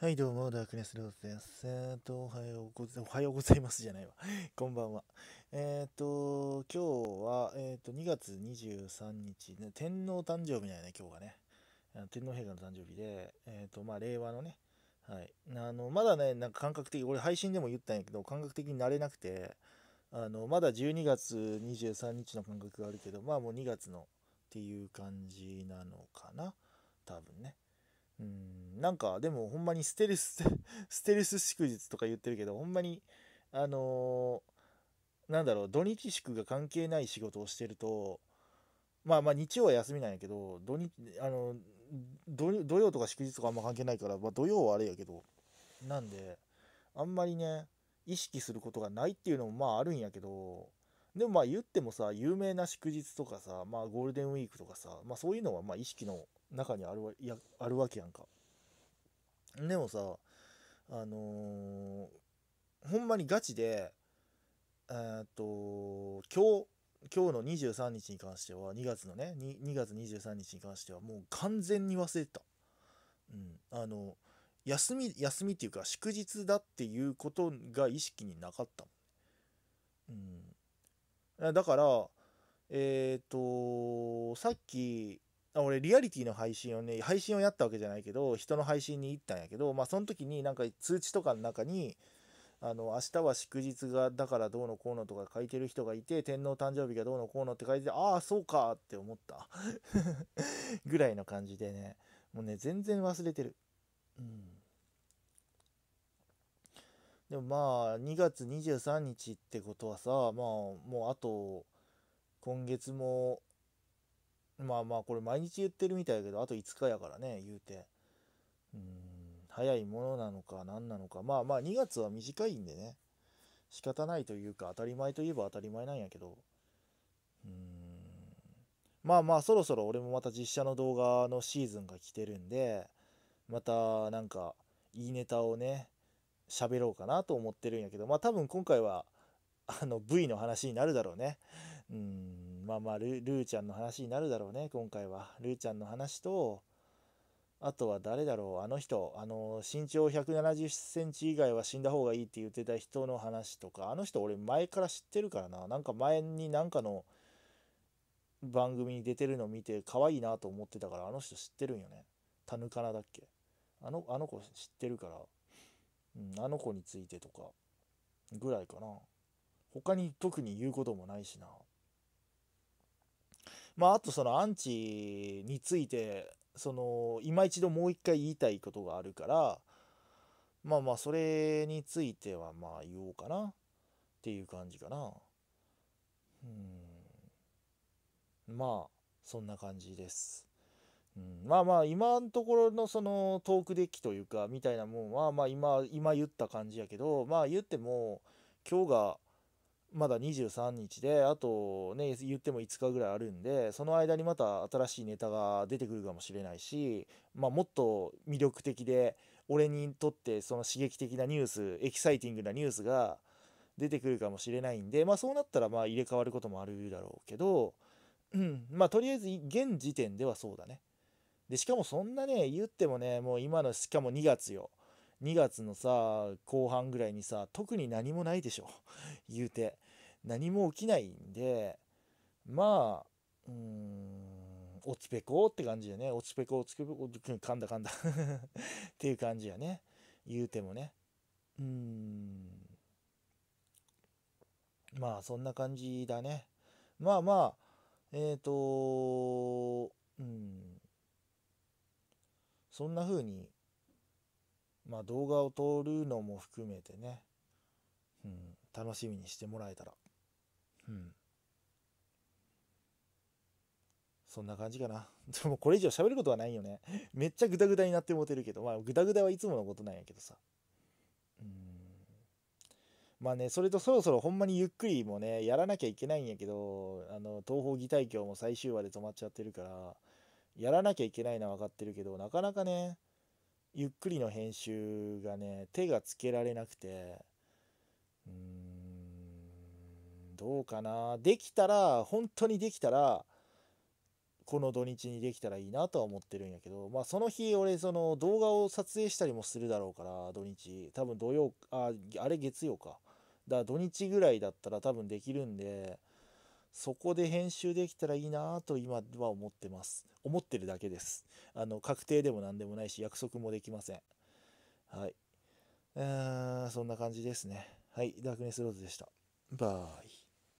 はい、どうも、ダークネスローズです。えっ、ー、と、おはようございます。おはようございますじゃないわ。こんばんは。えっ、ー、と、今日は、えっ、ー、と、2月23日、ね、天皇誕生日なんやね、今日がね。天皇陛下の誕生日で、えっ、と、まあ、令和のね、はい。あの、まだね、なんか感覚的、俺配信でも言ったんやけど、感覚的になれなくて、あの、まだ12月23日の感覚があるけど、まあもう2月のっていう感じなのかな。多分ね。うん。なんかでもほんまにステルス ステルス祝日とか言ってるけどほんまにあのー、なんだろう土日祝が関係ない仕事をしてるとまあまあ日曜は休みなんやけど土日あの土曜とか祝日とかあんま関係ないから、まあ、土曜はあれやけどなんであんまりね意識することがないっていうのもまああるんやけどでもまあ言ってもさ有名な祝日とかさまあゴールデンウィークとかさまあそういうのはまあ意識の中にあるわやあるわけやんか。でもさあのー、ほんまにガチでえー、っと今日今日の23日に関しては2月のね 2, 2月23日に関してはもう完全に忘れてた、うん、あの休み休みっていうか祝日だっていうことが意識になかったうん、だからえっ、とさっき俺リアリティの配信をね配信をやったわけじゃないけど人の配信に行ったんやけどまあその時になんか通知とかの中にあの明日は祝日がだからどうのこうのとか書いてる人がいて天皇誕生日がどうのこうのって書いててああそうかって思った ぐらいの感じでねもうね全然忘れてるうんでもまあ2月23日ってことはさまあもうあと今月もまあまあこれ毎日言ってるみたいだけどあと5日やからね言うてうん早いものなのか何なのかまあまあ2月は短いんでね仕方ないというか当たり前といえば当たり前なんやけどうんまあまあそろそろ俺もまた実写の動画のシーズンが来てるんでまたなんかいいネタをね喋ろうかなと思ってるんやけどまあ多分今回はあの V の話になるだろうねうん、まあまあルーちゃんの話になるだろうね今回はルーちゃんの話とあとは誰だろうあの人あの身長1 7 0センチ以外は死んだ方がいいって言ってた人の話とかあの人俺前から知ってるからななんか前になんかの番組に出てるの見て可愛いなと思ってたからあの人知ってるんよねタヌカナだっけあのあの子知ってるから、うん、あの子についてとかぐらいかな他に特に言うこともないしなまあ、あとそのアンチについてその今一度もう一回言いたいことがあるからまあまあそれについてはまあ言おうかなっていう感じかなうんまあそんな感じです、うん、まあまあ今のところのそのトークデッキというかみたいなもんはまあ今今言った感じやけどまあ言っても今日がまだ23日で、あとね、言っても5日ぐらいあるんで、その間にまた新しいネタが出てくるかもしれないし、まあ、もっと魅力的で、俺にとってその刺激的なニュース、エキサイティングなニュースが出てくるかもしれないんで、まあ、そうなったらまあ入れ替わることもあるだろうけど、うん、まあ、とりあえず現時点ではそうだね。で、しかもそんなね、言ってもね、もう今の、しかも2月よ。2月のさ後半ぐらいにさ特に何もないでしょ言うて何も起きないんでまあうん落ちぺこって感じでね落ちぺこ落ちぺこ噛んだ噛んだ っていう感じやね言うてもねうんまあそんな感じだねまあまあえっ、ー、とうんそんな風にまあ動画を撮るのも含めてね、うん、楽しみにしてもらえたらそんな感じかな。でもこれ以上喋ることはないよね。めっちゃグダグダになってもてるけど、まあグダグダはいつものことなんやけどさ。うん。まあね、それとそろそろほんまにゆっくりもね、やらなきゃいけないんやけど、あの、東方議体協も最終話で止まっちゃってるから、やらなきゃいけないのは分かってるけど、なかなかね、ゆっくりの編集がね、手がつけられなくて、うん。どうかなできたら本当にできたらこの土日にできたらいいなとは思ってるんやけどまあその日俺その動画を撮影したりもするだろうから土日多分土曜ああれ月曜かだから土日ぐらいだったら多分できるんでそこで編集できたらいいなと今は思ってます思ってるだけですあの確定でも何でもないし約束もできませんはいうんそんな感じですねはいダークネスローズでしたバイ